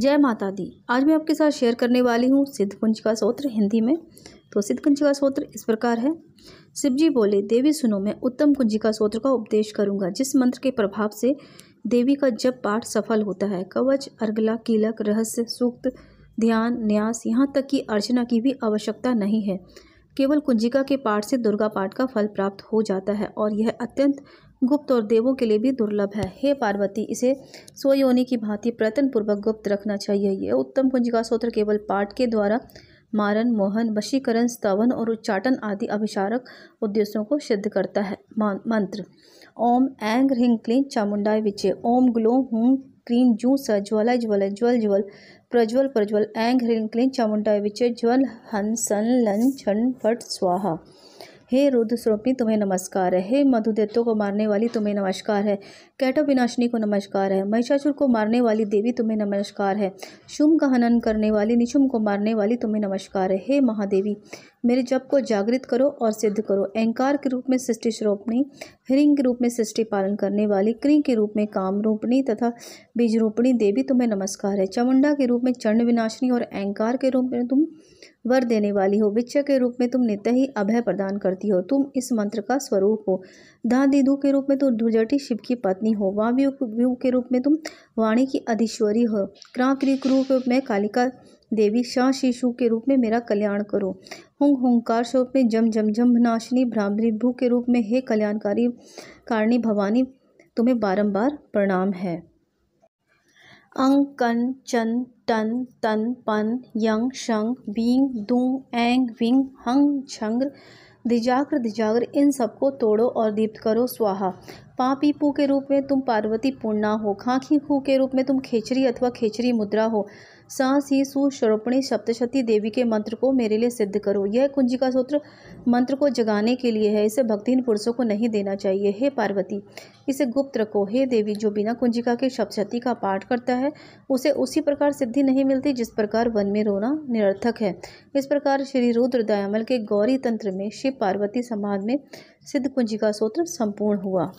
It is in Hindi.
जय माता दी आज मैं आपके साथ शेयर करने वाली हूँ सिद्ध कुंजिका स्त्रोत्र हिंदी में तो सिद्ध कुंजिका स्त्रोत्र इस प्रकार है शिव जी बोले देवी सुनो मैं उत्तम कुंजिका स्त्रोत्र का उपदेश करूँगा जिस मंत्र के प्रभाव से देवी का जब पाठ सफल होता है कवच अर्गला कीलक रहस्य सूक्त ध्यान न्यास यहाँ तक कि अर्चना की भी आवश्यकता नहीं है केवल कुंजिका के पाठ से दुर्गा पाठ का फल प्राप्त हो जाता है और यह अत्यंत गुप्त और देवों के लिए भी दुर्लभ है हे पार्वती इसे स्वयोनि की भांति प्रयत्नपूर्वक गुप्त रखना चाहिए यह उत्तम कुंजिका स्त्रोत्र केवल पाठ के द्वारा मारन मोहन वशीकरण स्तवन और उच्चाटन आदि अभिशारक उद्देश्यों को सिद्ध करता है मंत्र ओम ऐंग ह्रीं क्लीं चामुंडाय विचे ओम ग्लो हूं क्रीम जू स ज्वलय ज्वल ज्वल ज्वल प्रज्वल प्रज्वल ऐंग ह्रीं क्लीं चामुंडाय विचे ज्वल हन सन लन छन फट स्वाहा हे रुद्र स्वरूपी तुम्हें नमस्कार है हे मधुदेवतों को मारने वाली तुम्हें नमस्कार है कैटो विनाशिनी को नमस्कार है महिषासुर को मारने वाली देवी तुम्हें नमस्कार है शुम का हनन करने वाली निशुम को मारने वाली तुम्हें नमस्कार है हे महादेवी मेरे जप को जागृत करो और सिद्ध करो अहंकार के रूप में सृष्टि श्रोपणी हिरिंग के रूप में सृष्टि पालन करने वाली क्री के रूप में काम रूपणी तथा बीज रूपणी देवी तुम्हें नमस्कार है चमुंडा के रूप में चरण विनाशनी और अहंकार के रूप में तुम वर देने वाली हो विच्छय के रूप में तुम नित्य ही अभय प्रदान करती हो तुम इस मंत्र का स्वरूप हो धा दीधु के रूप में तुम ध्रुजटी शिव की पत्नी हो वाँ के रूप में तुम वाणी की अधीश्वरी हो क्रांक्री के रूप में कालिका देवी शाह शिशु के रूप में मेरा कल्याण करो हुंग हुंकार स्वरूप में जम जम जम नाशिनी भ्रामरी भू के रूप में हे कल्याणकारी कारणी भवानी तुम्हें बारंबार प्रणाम है अंग कन चन टन तन पन यंग शंग बींग दूंग एंग विंग हंग छंग दिजाग्र दिजाग्र इन सबको तोड़ो और दीप्त करो स्वाहा पापीपू के रूप में तुम पार्वती पूर्णा हो खाखी खू के रूप में तुम खेचरी अथवा खेचरी मुद्रा हो सास ही सुश्रोपणी सप्तशती देवी के मंत्र को मेरे लिए सिद्ध करो यह कुंजिका सूत्र मंत्र को जगाने के लिए है इसे भक्तिहीन पुरुषों को नहीं देना चाहिए हे पार्वती इसे गुप्त रखो हे देवी जो बिना कुंजिका के सप्तशती का पाठ करता है उसे उसी प्रकार सिद्धि नहीं मिलती जिस प्रकार वन में रोना निरर्थक है इस प्रकार श्री रुद्र दयामल के गौरी तंत्र में शिव पार्वती समाज में सिद्ध कुंजिका सूत्र संपूर्ण हुआ